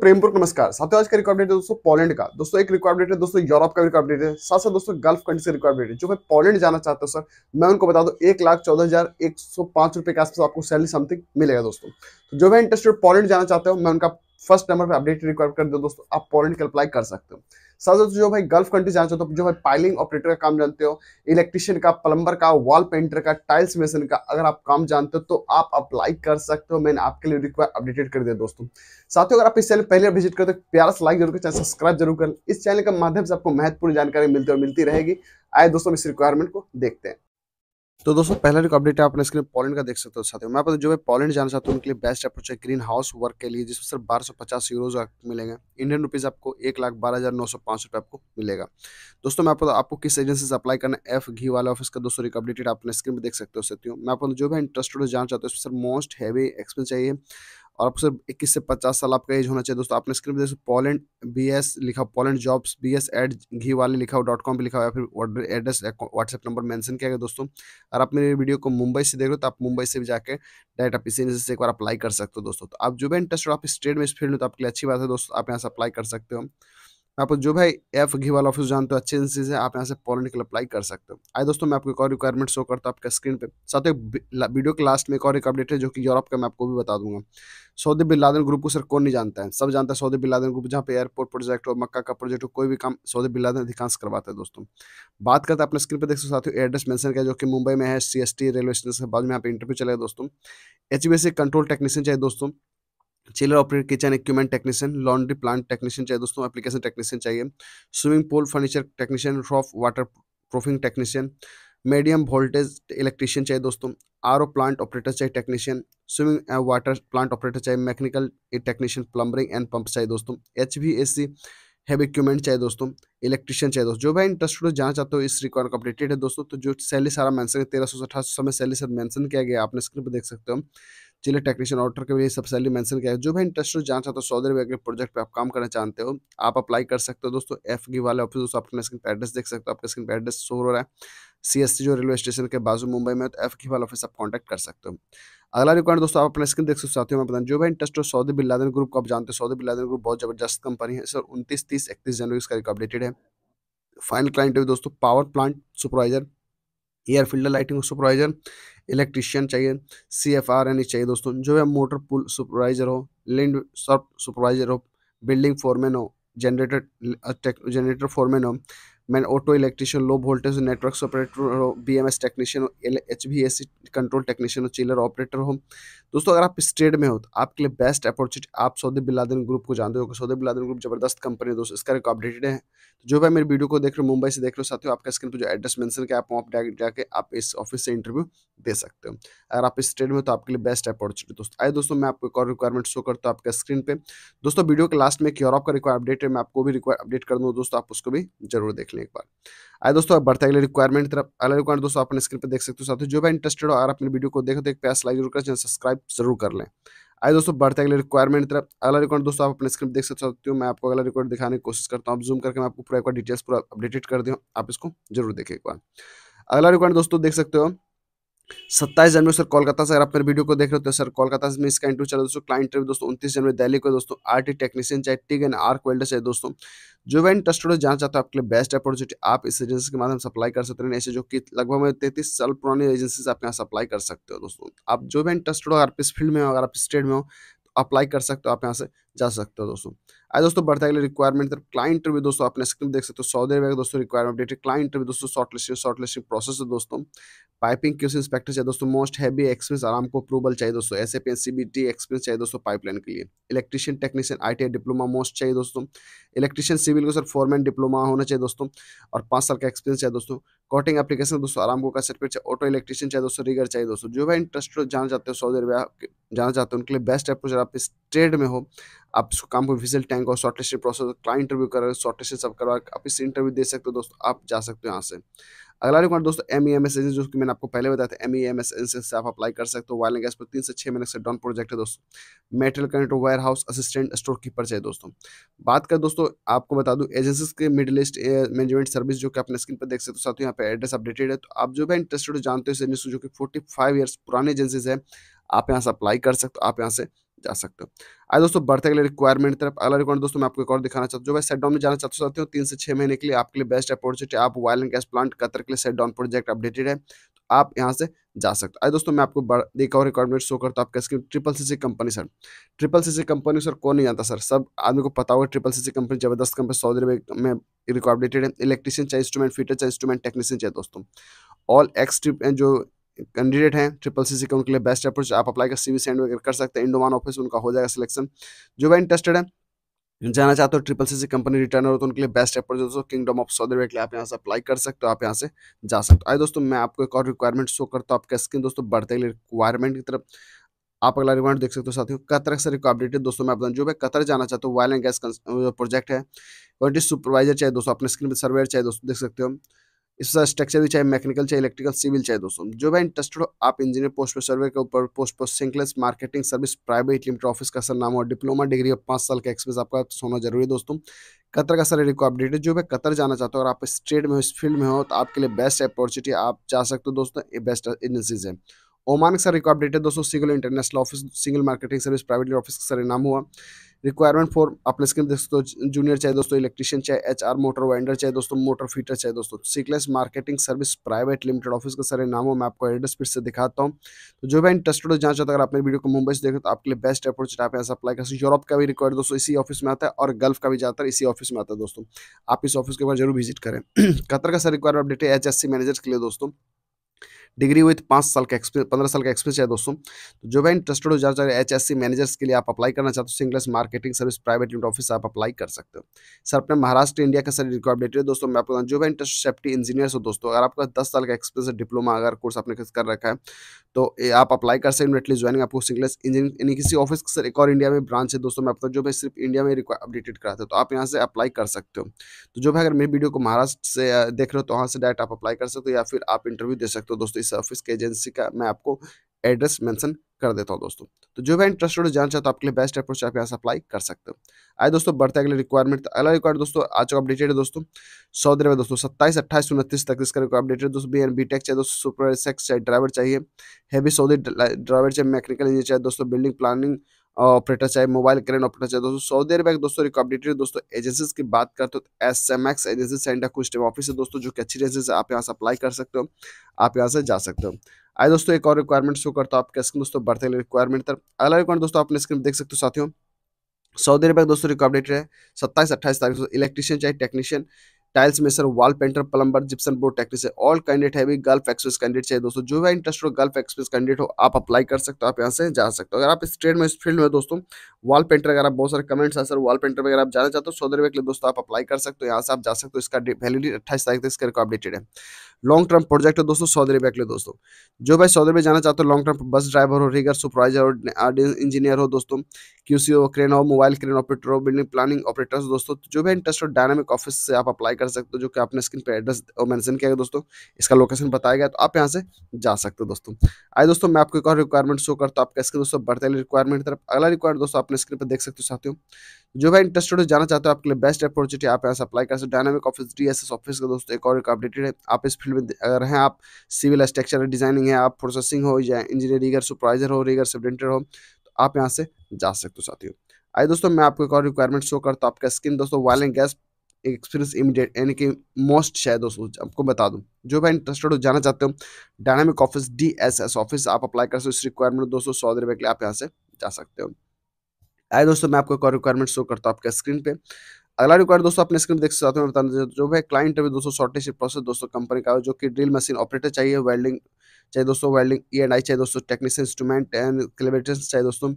प्रेमपुर नमस्कार साथ ही आज का रिक्वायरमेंट है दोस्तों पोलैंड का दोस्तों एक रिक्वायरमेंट है दोस्तों यूरोप का रिक्वायरमेंट है साथ साथ दोस्तों गल्फ कंट्री से रिक्वायरमेंट है जो मैं पोलैंड जाना चाहता हूँ सर मैं उनको बता दूँ एक लाख चौदह हजार एक सौ पांच रुपए के आसपास आपको सैलरी समथिंग मिलेगा दोस्तों तो जो मैं इंटरेस्टेड पोलैंड जाना चाहता हूँ मैं उनका फर्स्ट नंबर पर अपडेट रिक्वायर कर दो दोस्तों आप पोलैंड के अप्लाई कर सकते हो साथ साथ जो भाई गल्फ कंट्री जाना चाहते हो तो जो भाई पाइलिंग ऑपरेटर का काम जानते हो इलेक्ट्रिशियन का प्लम्बर का वॉल पेंटर का टाइल्स मेसन का अगर आप काम जानते हो तो आप अप्लाई कर सकते हो मैंने आपके लिए रिक्वायर अपडेटेड कर दिया दोस्तों साथ ही अगर आप इस चैनल पहले विजिट करते हो तो प्यारा लाइक जरूर चैनल सब्सक्राइब जरूर कर इस चैनल के माध्यम से आपको महत्वपूर्ण जानकारी मिलती और मिलती रहेगी आए दोस्तों इस रिक्वायरमेंट को देखते हैं तो दोस्तों पहला जो अपडेट है आप स्क्रीन पोलैंड का देख सकते हो साथियों मैं पता जो है पोलैंड जाना चाहता हूँ उनके लिए बेस्ट अप्रोच है ग्रीन हाउस वर्क के लिए जिसमें सिर्फ बारह सौ पचास यूरोज मिलेंगे इंडियन रुपीज़ आपको एक लाख बारह हज़ार नौ सौ पाँच रुपये आपको मिलेगा दोस्तों मैं आपको आपको किस एजेंसी से अप्लाई करना एफ घी वाला ऑफिस का दोस्तों एक अपडेटेड आप स्क्रीन पर देख सकते हो साथियों मैं पता जो भी इंटरेस्टेड जाना चाहता हूँ इसमें सर मोस्ट हैवी एक्सपेंस चाहिए और आपसे इक्कीस से पचास साल आपका एज होना चाहिए दोस्तों आपने स्क्रिप्ट देखो पोलेंड बी एस लिखा पोलेंड जॉब्स बी एस एड घी वाले लिखा हुआ डॉट कॉम पर लिखा हुआ फिर एड्रेस व्हाट्सएप नंबर मेंशन किया गया दोस्तों अगर आप मेरी वीडियो को मुंबई से देख रहे हो तो आप मुंबई से भी जाकर डायरेक्ट आप इसी से एक बार अप्लाई कर सकते हो दोस्तों तो आप जो भी इंटरेस्ट हो आप स्टेट में इस फील्ड में तो आपके लिए अच्छी बात है दोस्तों आप यहाँ से अप्लाई कर सकते हो आप जो भाई एफ घी वाला ऑफिस जानते हो अच्छे एजेंसीज है आप यहाँ से पॉलिटिकल अप्लाई कर सकते हो आए दोस्तों मैं आपको एक और रिक्वायरमेंट शो करता हूँ आपका स्क्रीन पे साथ ही वीडियो के लास्ट में एक और एक अपडेट है जो कि यूरोप का मैं आपको भी बता दूंगा सऊदी बिन ग्रुप को सर कौन नहीं जानता है सब जानता हैं सऊदी बिन ग्रुप जहाँ पे एयरपोर्ट प्रोजेक्ट हो मक्का का प्रोजेक्ट हो कोई भी काम सऊदी बिन अधिकांश करवाता है दोस्तों बात करते हैं अपने स्क्रीन पर देख सकते साथियों एड्रेस मेंशन किया जो कि मुंबई में है सी रेलवे स्टेशन के बाद में यहाँ पे इंटरव्यू चलेगा दोस्तों एच कंट्रोल टेक्नीशियन चाहिए दोस्तों chiller operator kitchen equipment technician laundry plant technician चाहिए दोस्तों एप्लीकेशन टेक्नीशियन चाहिए swimming pool furniture technician roof water proofing technician medium voltage electrician चाहिए दोस्तों आर ओ प्लांट ऑपरेटर चाहिए technician swimming and water plant operator चाहिए mechanical technician plumbing and pump चाहिए दोस्तों H V S C heavy equipment चाहिए दोस्तों electrician चाहिए दोस्तों जो भाई इंटरेस्टेड हो जाना चाहते हो इस रिक्वायर का अपडेटेड है दोस्तों तो जो सैली सारा मेंशन है तेरह सौ अठारह सौ में सैली सर मेंशन किया गया आपने स्क्रीन पर देख सकते हो चलिए टेक्नीशियन ऑर्डर के लिए सबसे पहले मेंशन किया जो भी इंटरेस्ट जान चाहते हो सौदे रुपये प्रोजेक्ट पर आप काम करना चाहते हो आप अप्लाई कर सकते हो दोस्तों एफ गी वाले ऑफिस दोस्तों आपके स्क्रीन पर एड्रेस देख सकते हो आपके स्क्रीन पर एड्रेस शो हो रहा है सी जो रेलवे स्टेशन के बाजू मुंबई में तो एफ गी वाला ऑफिस आप कॉन्टैक्ट कर सकते हो अगला रिकॉर्ड दोस्तों आप अपने स्क्रीन देख सकते साथियों में बताऊँ जो भी इंटरेस्ट हो सऊदी बिल्लादन ग्रुप को आप जानते हो सऊदी बिल्लादन ग्रुप बहुत जबरदस्त कंपनी है सर उनतीस तीस इकतीस जनवरी इसका रिकॉर्ड है फाइनल क्लाइंट है दोस्तों power plant supervisor air filter lighting supervisor electrician चाहिए सी एफ आर एन चाहिए दोस्तों जो है मोटर पुल सुपरवाइजर हो लैंड सॉफ्ट सुपरवाइजर हो बिल्डिंग फोरमैन हो जनरेटर जनरेटर फोरमैन हो मैंने auto electrician low voltage network operator हो B M S technician L H B S C control technician हो चिलर ऑपरेटर हो दोस्तों अगर आप स्टेट में हो तो आपके लिए बेस्ट अपॉर्चुनिटी आप सऊदे बिलादिन ग्रुप को जानते हो सऊदी बिलादिन ग्रुप जबरदस्त कंपनी है दोस्तों इसका अपडेटेड है तो जो भाई मेरे वीडियो को देख रहे हो मुंबई से देख रहे हो साथियों आपका स्क्रीन पर जो एड्रेस मैंसन किया आप वहाँ डायरेक्ट जाकर आप इस ऑफिस से इंटरव्यू दे सकते हो अगर आप स्टेट में हो तो आपके लिए बेस्ट अपॉर्चुनिटी दोस्तों आए दोस्तों मैं आपको एक और रिक्वायरमेंट शो करता हूँ आपका स्क्रीन पर दोस्तों वीडियो के लास्ट में एक यूरोप का रिक्वायर अपडेट है मैं आपको भी रिक्वायर अपडेट कर दूँ दोस्तों आप उसको भी जरूर देख देख लें एक बार आए दोस्तों अब बढ़ते अगले रिक्वायरमेंट तरफ अगला रिक्वायरमेंट दोस्तों अपने स्क्रीन पर देख सकते हो साथियों जो भी इंटरेस्टेड हो और अपने वीडियो को देखो तो एक प्यास लाइक जरूर कर सब्सक्राइब जरूर कर लें आए दोस्तों बढ़ते अगले रिक्वायरमेंट तरफ अगला रिकॉर्ड दोस्तों आप अपने स्क्रीन देख सकते हो मैं आपको अगला रिकॉर्ड दिखाने की कोशिश करता हूँ आप जूम करके मैं आपको पूरा एक बार डिटेल्स पूरा अपडेटेड कर दूँ आप इसको जरूर देखें एक बार अगला रिकॉर्ड दोस्तों देख सकते हो सत्ताईस जनवरी सर कोलकाता से अगर आप मेरे वीडियो को देख रहे हो तो सर कोलकाता से इसका इंटरव्यू चला दोस्तों क्लाइंट इंटरव्यू दोस्तों उन्तीस जनवरी दिल्ली को दोस्तों आरटी टेक्नीशियन चाहे टिग एंड आर वेल्डर चाहे दोस्तों जो वैन ट्रस्टेड हो जहाँ चाहते हो आपके लिए बेस्ट अपॉर्चुनिटी आप इस एजेंसी के माध्यम सप्लाई कर सकते हैं ऐसे जो कि लगभग में तैतीस साल पुरानी एजेंसी से आप यहाँ सप्लाई कर सकते हो दोस्तों आप जो वैन ट्रस्टेड हो अगर आप इस फील्ड में हो अगर आप स्टेट में हो तो अप्लाई कर सकते हो आप यहाँ से जा सकते हो दोस्तों आज दोस्तों बढ़ता अगले रिक्वायरमेंट तरफ क्लाइंट भी दोस्तों अपने स्क्रीन देख सकते हो सौदे का दोस्तों रिक्वायरमेंट अपडेटेड क्लाइंट भी दोस्तों short listing short listing process है दोस्तों पाइपिंग क्यूस इंस्पेक्टर चाहिए दोस्तों मोस्ट हैवी एक्सपीरियंस आराम को अप्रूवल चाहिए दोस्तों एस एपी सीबीटी एक्सपीरियंस चाहिए दोस्तों पाइपलाइन के लिए electrician technician I diploma most चाहिए दोस्तों इलेक्ट्रीशियन सिविल को सर फॉरमैन डिप्लोमा होना चाहिए दोस्तों और पाँच साल का एक्सपीरियंस चाहिए दोस्तों कॉटिंग एप्लीकेशन दोस्तों आराम को का सर्टिफिकेट चाहिए ऑटो इलेक्ट्रीशियन चाहिए दोस्तों रिगर चाहिए दोस्तों जो भी इंटरेस्ट जाना चाहते हो सऊदी अरबिया जाना चाहते हो उनके लिए बेस्ट एप्रोच आप इस ट्रेड में हो आप काम को विजिल टैंक और short listed process client interview कर शॉर्ट लिस्टेड सब करवा आप इससे इंटरव्यू दे सकते हो दोस्तों आप जा सकते हो यहाँ से अगला रिकॉर्ड दोस्तों M E M S agency जो कि मैंने आपको पहले बताया था M E M S agency से आप अप्लाई कर सकते हो वायरल गैस पर तीन से छः महीने से डॉन प्रोजेक्ट है दोस्तों metal connect warehouse assistant store keeper चाहिए दोस्तों बात कर दोस्तों आपको बता दूँ एजेंसी के मिडिल ईस्ट मैनेजमेंट सर्विस जो कि अपने स्क्रीन पर देख सकते हो साथ यहाँ पे एड्रेस अपडेटेड है तो आप जो भी इंटरेस्टेड जानते हो इस एजेंसी जो कि फोर्टी फाइव ईयर्स पुरानी एजेंसीज है आप यहाँ से अप्लाई कर सकते हो आप यहाँ से जा सकते हो आज दोस्तों बढ़ते अगले रिक्वायरमेंट तरफ अगला रिक्वायरमेंट दोस्तों मैं आपको एक और दिखाना चाहता हूँ जो भाई सेट डाउन में जाना चाहते चाहते हो तीन से छह महीने के लिए आपके लिए बेस्ट अपॉर्चुनिटी आप oil and gas plant Qatar के लिए सेट डाउन प्रोजेक्ट अपडेटेड है तो आप यहाँ से जा सकते हो आज दोस्तों मैं आपको एक और रिक्वायरमेंट शो करता हूँ आपका screen triple C company sir triple C company sir कौन नहीं जानता सर सब आदमी को पता होगा ट्रिपल सी कंपनी जबरदस्त कंपनी सऊदी अरब में रिकॉर्डेटेड है इलेक्ट्रीशियन चाहे इंस्ट्रूमेंट फीटर चाहे इंस्ट्रूमेंट टेक्नीशियन चाहे दोस्तों ऑल एक्स ट्रिप जो कैंडिडेट हैं ट्रिपल सी सी के उनके लिए बेस्ट अप्रोच आप अप्लाई कर सीवी सेंड वगैरह कर सकते हैं इंडोमान ऑफिस उनका हो जाएगा सिलेक्शन जो भी इंटरेस्टेड है जाना चाहते हो triple C C company returner हो तो उनके लिए बेस्ट अप्रोच दोस्तों किंगडम ऑफ सऊदी अरेबिया के लिए आप यहाँ से अप्लाई कर सकते हो आप यहाँ से जा सकते हो आए दोस्तों मैं आपको एक और रिक्वायरमेंट शो करता हूँ आपका स्क्रीन दोस्तों बढ़ते रिक्वायरमेंट की तरफ आप अगला रिमाइंड देख सकते हो साथियों कतर से एक अपडेटेड दोस्तों मैं बताऊँ जो भी कतर जाना चाहता हूँ वायल एंड गैस प्रोजेक्ट है क्वालिटी सुपरवाइजर चाहिए दोस्तों अपने स्क्रीन पर सर्वेयर चाहिए दोस्तों देख सकते हो इसका स्ट्रक्चर भी चाहे मैकेनिकल चाहे इलेक्ट्रिकल सिविल चाहे दोस्तों जो भी इंटरेस्टेड हो आप इंजीनियर पोस्ट पर सर्वे के ऊपर पोस्ट पर सिंकलेस marketing service private limited office का सर नाम और डिप्लोमा डिग्री और पाँच साल का एक्सपीरियंस आपका होना जरूरी है दोस्तों कतर का सारे रिकॉर्डेड है जो भी कतर जाना चाहते हो अगर आप इस ट्रेड में हो इस फील्ड में हो तो आपके लिए बेस्ट अपॉर्चुनिटी आप जा सकते हो दोस्तों ये बेस्ट एजेंसीज है ओमान का सर अपडेट है दोस्तों single international office single marketing service private office का सर नाम हुआ रिक्वायरमेंट फॉर अपने स्क्रीन दोस्तों जूनियर चाहे दोस्तों इलेक्ट्रिशियन चाहे एच आर मोटर वाइंडर चाहे दोस्तों मोटर फीटर चाहे दोस्तों सिकलेस marketing service private limited office का सारे नाम हो मैं आपको एड्रेस फिर से दिखाता हूँ तो जो भी इंटरेस्टेड हो जहाँ चाहते अगर आप मेरी वीडियो को मुंबई से देखें तो आपके लिए बेस्ट अप्रोच आप ऐसा अप्लाई कर सकते यूरोप का भी रिक्वायर दोस्तों इसी ऑफिस में आता है और गल्फ का भी ज़्यादातर इसी ऑफिस में आता है दोस्तों आप इस ऑफिस के ऊपर जरूर विजिट करें कतर का सर रिक्वायर अपडेट है एच मैनेजर के लिए दोस्तों डिग्री विथ पाँच साल का एक्सपीरियंस पंद्रह साल का एक्सपीरियंस है दोस्तों तो जो भी इंटरेस्टेड हो जाना एच एस सी मैनेजर्स के लिए आप अप्लाई करना चाहते हो single marketing service private limit office आप अप्लाई कर सकते हो सर अपने महाराष्ट्र इंडिया का सर रिक्वायरमेंट है दोस्तों मैं आपको जो भी इंटरेस्ट सेफ्टी इंजीनियर्स हो दोस्तों अगर आपका दस साल का एक्सपीरियंस डिप्लोमा अगर कोर्स आपने कर रखा है तो आप अप्लाई कर सकते इमीडिएटली ज्वाइनिंग आपको सिंगल इंजीनियर यानी किसी ऑफिस का सर एक और इंडिया में ब्रांच है दोस्तों मैं आपको जो भी सिर्फ इंडिया में अपडेटेड कराते हो तो आप यहाँ से अप्लाई कर सकते हो तो जो भी अगर मेरी वीडियो को महाराष्ट्र से देख रहे हो तो वहाँ से डायरेक्ट आप अप्लाई कर सकते हो या फिर आप इंटरव्यू दे सकते हो दोस्तों इस ऑफिस के एजेंसी का मैं आपको एड्रेस मेंशन कर देता हूँ दोस्तों तो जो भी इंटरेस्टेड जान चाहते हो आपके लिए बेस्ट अप्रोच आप यहाँ से अप्लाई कर सकते हो आए दोस्तों बढ़ते अगले रिक्वायरमेंट अगला रिक्वायर दोस्तों आ चुका अपडेटेड है दोस्तों सौ दिन में दोस्तों सत्ताईस अट्ठाईस उनतीस तक इसका अपडेटेड दोस्तों बी एन बी टेक चाहिए दोस्तों सुपर सेक्स चाहिए ड्राइवर चाहिए हैवी सऊदी ड्राइवर चाहिए मैकेनिकल इंजीनियर चाहिए दोस्तों बिल्डिंग प्लानिंग ऑपरेटर चाहे मोबाइल करेंट ऑपरेटर चाहे दोस्तों सऊदी अरब दोस्तों एक अपडेटेड दोस्तों एजेंसीज की बात करते हो S M X agency centre कुछ टाइम ऑफिस है दोस्तों जो कि अच्छी एजेंसी आप यहाँ से अप्लाई कर सकते हो आप यहाँ से जा सकते हो आए दोस्तों एक और रिक्वायरमेंट शो करता हूँ आपके स्क्रीन दोस्तों बढ़ते रिक्वायरमेंट तर अगला रिक्वायरमेंट दोस्तों अपने स्क्रीन देख सकते हो साथियों सऊदी अरब दोस्तों रिकॉर्डेट है सत्ताईस अट्ठाईस तारीख इलेक्ट्रीशियन चाहे technician tiles mason wall painter plumber gypsum board technician all candidate है भी गल्फ एक्सप्रेस कैंडिडेट चाहिए दोस्तों जो भी इंटरेस्ट हो गल्फ एक्सप्रेस कैंडिडेट हो आप अप्लाई कर सकते हो आप यहाँ से जा सकते हो अगर आप इस ट्रेड में इस फील्ड में दोस्तों वॉल पेंटर अगर आप बहुत सारे कमेंट्स है सर वॉल पेंटर वगैरह आप जाना चाहते हो सौ रुपये के लिए दोस्तों आप अप्लाई कर सकते हो यहाँ से आप जा सकते हो इसका वैलिडी अट्ठाईस तारीख तक इसके अपडेटेड है लॉन्ग टर्म प्रोजेक्ट है दोस्तों सऊदी अरेबिया के लिए दोस्तों जो भाई सऊदी अरेबिया जाना चाहते हो लॉन्ग टर्म बस ड्राइवर हो रिगर सुपरवाइजर हो इंजीनियर हो दोस्तों क्यूसी हो क्रेन हो मोबाइल क्रेन ऑपरेटर हो बिल्डिंग प्लानिंग ऑपरेटर हो दोस्तों जो भी इंटरेस्ट हो डायनामिक ऑफिस से आप अप्लाई कर सकते हो जो कि आपने स्क्रीन पे एड्रेस मेंशन किया है दोस्तों इसका लोकेशन बताया गया तो आप यहाँ से जा सकते हो दोस्तों आए दोस्तों मैं आपको एक और रिक्वायरमेंट शो करता हूँ आपका इसके दोस्तों बढ़ते हुए रिक्वायरमेंट तरफ अगला रिक्वायरमेंट दोस्तों आपने स्क्रीन पर देख सकते हो साथियों जो भाई इंटरेस्टेड हो जाना चाहते हो आपके लिए बेस्ट अपॉर्चुनिटी आप यहाँ से अप्लाई कर सकते हो डायनामिक ऑफिस डी ऑफिस का दोस्तों एक और एक अपडेटेड है आप इस फील्ड में अगर हैं आप सिविल स्ट्रक्चर डिजाइनिंग है आप प्रोसेसिंग हो या इंजीनियर सुपरवाइजर हो रीगर सबडेंटर हो तो आप यहाँ से जा सकते हो साथियों आइए दोस्तों मैं आपको एक और रिक्वायरमेंट शो करता हूँ आपका स्क्रीन दोस्तों वायल गैस एक्सपीरियंस इमीडिएट यानी कि मोस्ट शायद दोस्तों आपको बता दूं जो भाई इंटरेस्टेड हो जाना चाहते हो dynamic office D S S office आप अप्लाई कर सकते हो इस रिक्वायरमेंट दोस्तों सौ रुपए के लिए आप यहाँ से जा सकते हो आए दोस्तों मैं आपको एक रिक्वायरमेंट शो करता हूँ आपके स्क्रीन पे अगला रिक्वायर दोस्तों अपने स्क्रीन देख सकते हैं बताना चाहिए जो भाई क्लाइंट इंटरव्यू दोस्तों शॉर्टेज प्रोसेस दोस्तों कंपनी का जो कि ड्रिल मशीन ऑपरेटर चाहिए वेल्डिंग चाहे दोस्तों वेल्डिंग ई एंड आई चाहे दोस्तों टेक्निशियन इंस्ट्रूमेंट एंड क्लेबरेटर्स चाहे दोस्तों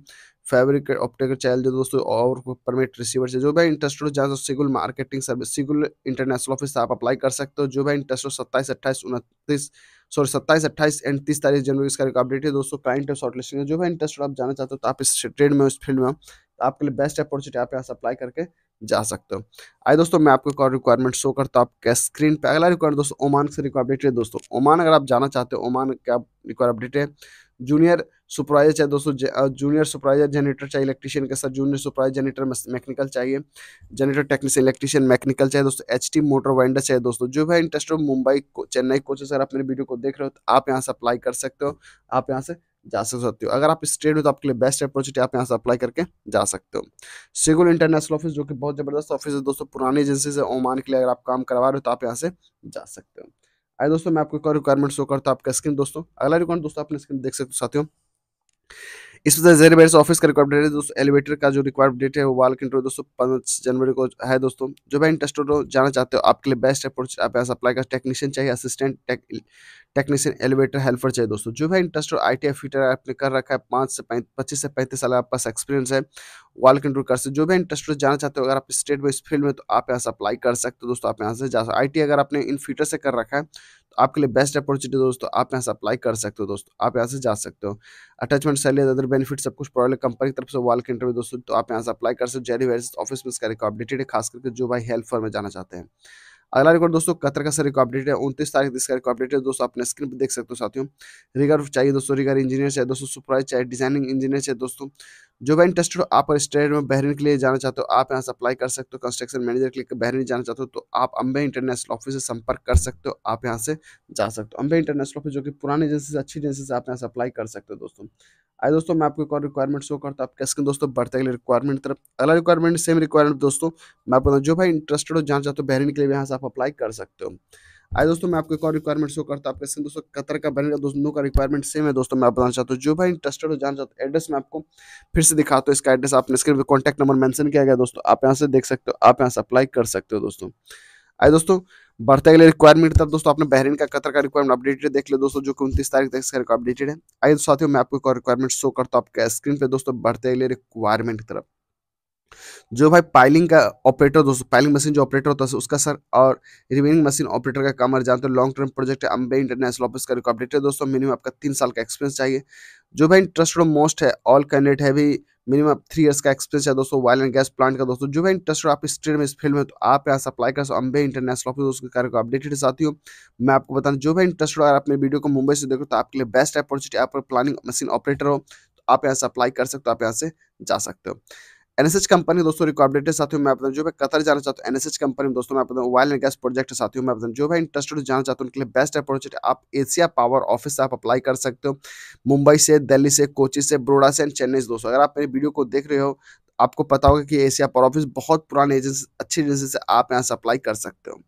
फैब्रिक ऑप्टिकल चैनल जो दोस्तों और परमिट रिसीवर से जो भाई इंटरेस्टेड हो जहाँ Seagull marketing service Seagull international office आप अप्लाई कर सकते हो जो भाई इंटरेस्ट हो सत्ताईस अट्ठाईस उनतीस सॉरी सत्ताईस अट्ठाईस एंड तीस तारीख जनवरी इसका एक अपडेट है दोस्तों क्लाइंट ऑफ शॉर्टलिस्टिंग जो भी इंटरेस्ट आप जाना चाहते हो तो आप इस ट्रेड में उस फील्ड में तो आपके लिए बेस्ट अपॉर्चुनिटी आप यहाँ अप्लाई करके जा सकते हो आए दोस्तों मैं आपको एक और रिक्वायरमेंट शो करता हूँ आपके स्क्रीन पर अगला रिक्वायरमेंट दोस्तों ओमान से रिक्वायरमेंट है दोस्तों ओमान अगर आप जाना चाहते हो ओमान क्या रिक्वायर अपडेट है जूनियर सुपरवाइजर चाहे दोस्तों जूनियर सुपरवाइजर जनरेटर चाहे इलेक्ट्रिशियन के साथ जूनियर सुपरवाइजर जनरेटर मैकेनिकल चाहिए जनरेटर टेक्नीशियन इलेक्ट्रिशियन मैकेनिकल चाहिए दोस्तों एच मोटर वाइंडर चाहिए दोस्तों जो भी इंटरेस्ट हो मुंबई को चेन्नई कोचेस अगर आप मेरे वीडियो को देख रहे हो तो आप यहाँ से अप्लाई कर सकते हो आप यहाँ से जा सकते हो अगर आप स्टेट हो तो आपके लिए बेस्ट अपॉर्चुनिटी आप यहाँ से अप्लाई करके जा सकते हो सिगुल इंटरनेशनल ऑफिस जो कि बहुत ज़बरदस्त ऑफिस है दोस्तों पुरानी एजेंसी से ओमान के लिए अगर आप काम करवा रहे हो तो आप यहाँ से जा सकते हो आए दोस्तों मैं आपको रिक्वायरमेंट शो करता हूँ आपका स्क्रीन दोस्तों अगला रिकॉर्ड दोस्तों अपने स्क्रीन देख सकते हो साथियों इस वजह जेर बेर ऑफिस का डेट है दोस्तों एलिवेटर का जो रिक्वायरमेंट डेट है वो वाल कंट्रोल दोस्तों पाँच जनवरी को है दोस्तों जो भी इंटरेस्टेड हो तो जाना चाहते हो आपके लिए बेस्ट अप्रोच आप यहाँ से अप्लाई कर टेक्नीशियन चाहिए assistant tech technician elevator helper चाहिए दोस्तों जो भी इंटरेस्ट और आई टी आपने कर रखा है पाँच से पच्चीस से पैंतीस साल आपके पास एक्सपीरियंस है वाल कंट्रोल कर सकते जो भी इंटरेस्ट जाना चाहते हो अगर आप स्टेट में इस फील्ड में तो आप यहाँ से अप्लाई कर सकते हो दोस्तों आप यहाँ से जा सकते आई अगर आपने इन फीटर से कर रखा है तो आपके लिए बेस्ट अपॉर्चुनिटी दोस्तों आप यहाँ से अप्लाई कर सकते हो दोस्तों आप यहाँ से जा सकते हो अटैचमेंट सैलरी अदर बेनिफिट सब कुछ प्रॉब्लम कंपनी की तरफ से वाल कंट्रोल दोस्तों तो आप यहाँ से अप्लाई कर सकते हो जेरी वेरी ऑफिस में इसका अपडेटेड है खास करके जो भाई हेल्प फॉर में जाना चाहते हैं अगला रिकॉर्ड दोस्तों कतर का सर रिकॉर्ड अपडेट है उनतीस तारीख इसका रिकॉर्ड अपडेट है दोस्तों अपने स्क्रीन पर देख सकते हो साथियों रिगर चाहिए दोस्तों रिगर इंजीनियर चाहिए दोस्तों सुपरवाइज चाहिए डिजाइनिंग इंजीनियर चाहिए दोस्तों जो भी इंटरेस्टेड हो आप स्टेट में बहरीन के लिए जाना चाहते हो आप यहाँ से अप्लाई कर सकते हो कंस्ट्रक्शन मैनेजर के लिए बहरीन जाना चाहते हो तो आप अम्बे इंटरनेशनल ऑफिस से संपर्क कर सकते हो आप यहाँ से जा सकते हो अम्बे इंटरनेशनल ऑफिस जो कि पुरानी एजेंसी से अच्छी एजेंसी से आप यहाँ से अप्लाई कर सकते हो दोस्तों आए दोस्तों मैं आपको एक और रिक्वायरमेंट शो करता हूँ आप कैसे दोस्तों बढ़ते अगले रिक्वायरमेंट तरफ अगला रिक्वायरमेंट सेम रिक्वायरमेंट दोस्तों मैं आपको जो भाई इंटरेस्टेड हो जाना चाहते हो बहरीन के लिए यहाँ से आप अप्लाई कर सकते हो आए दोस्तों मैं आपको एक और रिक्वायरमेंट शो करता हूँ आपके दोस्तों कतर का बनेगा दोनों का रिक्वायरमेंट सेम है दोस्तों मैं बताना चाहता हूँ जो भाई इंटरेस्टेड हो जाना चाहता हूँ एड्रेस मैं आपको फिर से दिखाता हूँ इसका एड्रेस आपने स्क्रीन पर कॉन्टैक्ट नंबर मैंशन किया गया दोस्तों आप यहाँ से देख सकते हो आप यहाँ से अप्लाई कर सकते हो दोस्तों आए दोस्तों बढ़ते अगले रिक्वायरमेंट तब दोस्तों आपने बहरीन का कतर का रिक्वायरमेंट अपडेटेड देख लिया दोस्तों जो कि उनतीस तारीख तक इसका अपडेटेड है आइए साथियों मैं आपको एक और रिक्वायरमेंट शो करता हूँ आपके स्क्रीन पे दोस्तों बढ़ते अगले रिक्वायरमेंट की तरफ जो भाई पाइलिंग का ऑपरेटर दोस्तों पाइलिंग मशीन जो ऑपरेटर होता है उसका सर और रिमेनिंग मशीन ऑपरेटर का कमर जानते हो लॉन्ग टर्म प्रोजेक्ट है अम्बे इंटरनेशनल ऑफिस का रिकॉर्डेट है दोस्तों मिनिमम आपका तीन साल का एक्सपीरियंस चाहिए जो भाई इंटरेस्टेड मोस्ट है ऑल कैंडिडेट है भी मिनिमम थ्री ईयर्स का एक्सपीरियंस है दोस्तों वायल एंड गैस प्लांट का दोस्तों जो भी इंटरेस्टेड आप इस ट्रेड में इस फील्ड में तो आप यहाँ से अप्लाई कर सो अम्बे इंटरनेशनल ऑफिस उसके कार्य को अपडेटेड साथी हो मैं आपको दूँ जो भी इंटरेस्टेड अगर आप मेरे वीडियो को मुंबई से देखो तो आपके लिए बेस्ट अपॉर्चुनिटी आप प्लानिंग मशीन ऑपरेटर हो तो आप यहाँ से अप्लाई कर सकते हो आप यहाँ से जा सकते हो एनएसएच कंपनी दोस्तों रिकॉर्डेड साथियों मैं जो है कतर जाना चाहता हूँ एनएसएच कंपनी दोस्तों मैं अपना ऑयल एंड गैस प्रोजेक्ट साथियों मैं जो है इंटरेस्टेड जाना चाहता हूँ उनके लिए बेस्ट अपॉर्चुनिटी आप एशिया पावर ऑफिस से आप अप्लाई कर सकते हो मुंबई से दिल्ली से कोची से बड़ोड़ा से एंड चेन्नई से दोस्तों अगर आप मेरी वीडियो को देख रहे हो आपको पता होगा कि एशिया पर ऑफिस बहुत पुराने एजेंसी अच्छी एजेंसी से आप यहाँ से अप्लाई कर सकते हो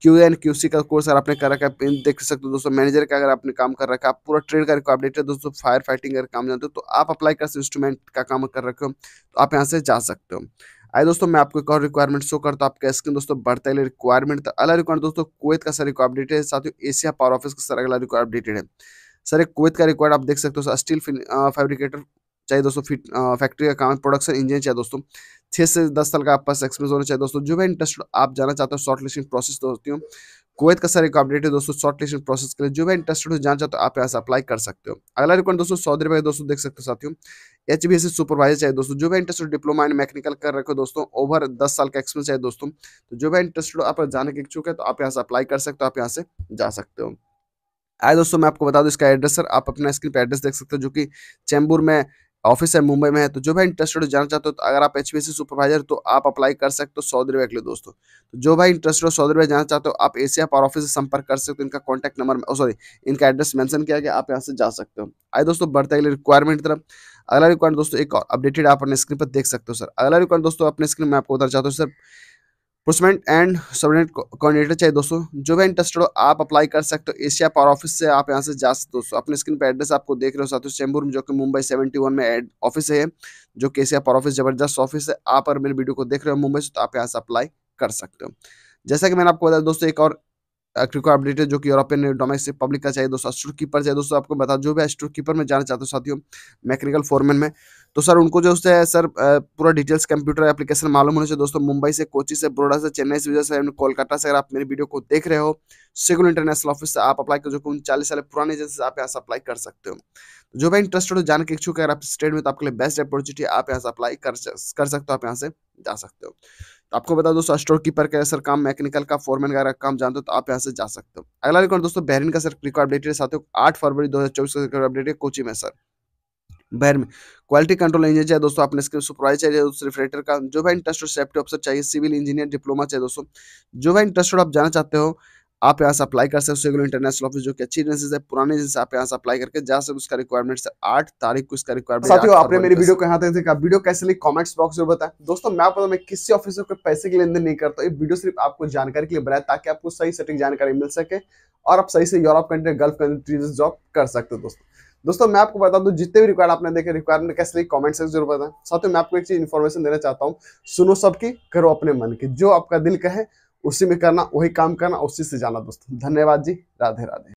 क्यू एन क्यू सी का कोर्स अगर आपने कर रखा है देख सकते हो दोस्तों मैनेजर का अगर आपने काम कर रखा है पूरा ट्रेड का अपडेट है दोस्तों फायर फाइटिंग अगर काम जानते हो तो आप अप्लाई कर सकते इंस्ट्रूमेंट का काम कर रखे हो तो आप यहाँ से जा सकते हो आए दोस्तों मैं आपको एक और रिक्वायरमेंट शो करता हूँ आपका स्क्रीन दोस्तों बढ़ता है रिक्वायरमेंट था अगला रिक्वायरमेंट दोस्तों कुवैत का सर रिक्वायर अपडेटेड है साथ ही एशिया पावर ऑफिस का सर अगला रिक्वायर अपडेटेड है सर एक कुवैत का रिकॉर्ड आप देख सकते हो स्टील फैब्रिकेटर चाहे दोस्तों फिट फैक्ट्री का काम प्रोडक्शन इंजीनियर चाहिए दोस्तों छः से दस साल का आपका एक्सपीरियंस होना चाहिए दोस्तों जो भी इंटरेस्टेड आप जाना चाहते हो शॉर्ट लिस्टिंग प्रोसेस दोस्तों कोवैत का सारे अपडेट है दोस्तों शॉर्ट लिस्टिंग प्रोसेस के लिए जो भी इंटरेस्टेड हो जाना चाहते हो आप यहाँ से अप्लाई कर सकते हो अगला रिकॉर्ड दोस्तों सऊदी अरब दोस्तों देख सकते हो साथियों एच बी एस सुपरवाइजर चाहिए दोस्तों जो भी इंटरेस्टेड डिप्लोमा एंड मैकेनिकल कर रखे हो दोस्तों ओवर दस साल का एक्सपीरियंस चाहिए दोस्तों तो जो भी इंटरेस्टेड हो आप जाने के इच्छुक है तो आप यहाँ से अप्लाई कर सकते हो आप यहाँ से जा सकते हो आए दोस्तों मैं आपको बता दूं इसका एड्रेस सर आप अपना स्क्रीन पर एड्रेस देख सकते हो जो कि चैम्बूर में ऑफिस है मुंबई में है तो जो भाई इंटरेस्टेड हो जाना चाहते हो तो अगर आप एच सुपरवाइजर तो आप अप्लाई कर सकते हो सौ रुपये के लिए दोस्तों तो जो भाई इंटरेस्टेड हो सौ रुपये जाना चाहते हो आप एशिया पावर ऑफिस से संपर्क कर सकते हो इनका कॉन्टैक्ट नंबर सॉरी इनका एड्रेस मैंशन किया गया आप यहाँ से जा सकते हो आए दोस्तों बढ़ते अगले रिक्वायरमेंट तरफ अगला रिक्वायरमेंट दोस्तों एक अपडेटेड आप अपने स्क्रीन पर देख सकते हो सर अगला रिक्वायरमेंट दोस्तों अपने स्क्रीन में आपको उतर चाहते हो sir procurement and subnet coordinator चाहिए दोस्तों जो भी इंटरेस्टेड हो आप अप्लाई कर सकते हो एशिया पावर ऑफिस से आप यहाँ से जा सकते हो दोस्तों अपने स्क्रीन पर एड्रेस आपको देख रहे हो साथियों चेंबूर में जो कि मुंबई सेवेंटी वन में एड ऑफिस है जो कि एशिया पावर ऑफिस जबरदस्त ऑफिस है आप अगर मेरे वीडियो को देख रहे हो मुंबई से तो आप यहाँ से अप्लाई कर सकते हो जैसा कि मैंने आपको बताया दोस्तों एक और क्रिको अपडेट है जो कि यूरोपियन डोमेस्टिक पब्लिक का चाहिए दोस्तों स्टोर कीपर चाहिए दोस्तों आपको बता जो भी स्टोर कीपर में जाना चाहते हो साथियों मैकेनिकल फोरमैन में तो सर उनको जो है सर पूरा डिटेल्स कंप्यूटर एप्लीकेशन मालूम होने से दोस्तों मुंबई से कोची से बड़ोडा से चेन्नई से विजय से कोलकाता से अगर आप मेरी वीडियो को देख रहे हो सिगुल इंटरनेशनल ऑफिस से आप अप्लाई कर जो उनचालीस साल पुराने एजेंसी आप यहाँ से अप्लाई कर सकते हो तो जो भी इंटरेस्टेड हो जाने के इच्छुक अगर आप स्टेट में तो आपके लिए बेस्ट अपॉर्चुनिटी आप यहाँ से अप्लाई कर सकते हो आप यहाँ से जा सकते हो आपको बता दोस्तों स्टोर कीपर का सर काम मैकेनिकल का फोरमैन का काम जानते हो तो आप यहाँ से जा सकते हो अगला रिकॉर्ड दोस्तों बहरीन का सर रिकॉर्ड अपडेटेड साथ आठ फरवरी दो का अपडेट है कोची में सर बहर में क्वालिटी कंट्रोल इंजीनियर चाहिए दोस्तों अपने इसके सुपरवाइज चाहिए रिफ्रेटर का जो भाई इंटरेस्टेड सेफ्टी ऑफिसर चाहिए सिविल इंजीनियर डिप्लोमा चाहिए दोस्तों जो भाई इंटरेस्टेड आप जाना चाहते हो आप यहाँ से अप्लाई कर सकते हो इंटरनेशनल ऑफिस जो कि अच्छी एजेंसी है पुराने एजेंसी आप यहाँ से अप्लाई करके जा सकते उसका रिक्वायरमेंट से आठ तारीख को इसका रिक्वायरमेंट साथियों आपने मेरी वीडियो को कहा देखा वीडियो कैसे लिए कॉमेंट्स बॉक्स में बताया दोस्तों मैं आपको मैं किसी ऑफिसर को पैसे के लेन नहीं करता ये वीडियो सिर्फ आपको जानकारी के लिए बनाया ताकि आपको सही सटीक जानकारी मिल सके और आप सही से Europe country Gulf countries job कर सकते हो दोस्तों दोस्तों मैं आपको बता दूं जितने भी रिक्वायर आपने देखे रिक्वायरमेंट कैसे लिए कमेंट सेक्शन जरूर बताएं साथ ही मैं आपको एक चीज इन्फॉर्मेशन देना चाहता हूं सुनो सबकी करो अपने मन की जो आपका दिल कहे उसी में करना वही काम करना उसी से जाना दोस्तों धन्यवाद जी राधे राधे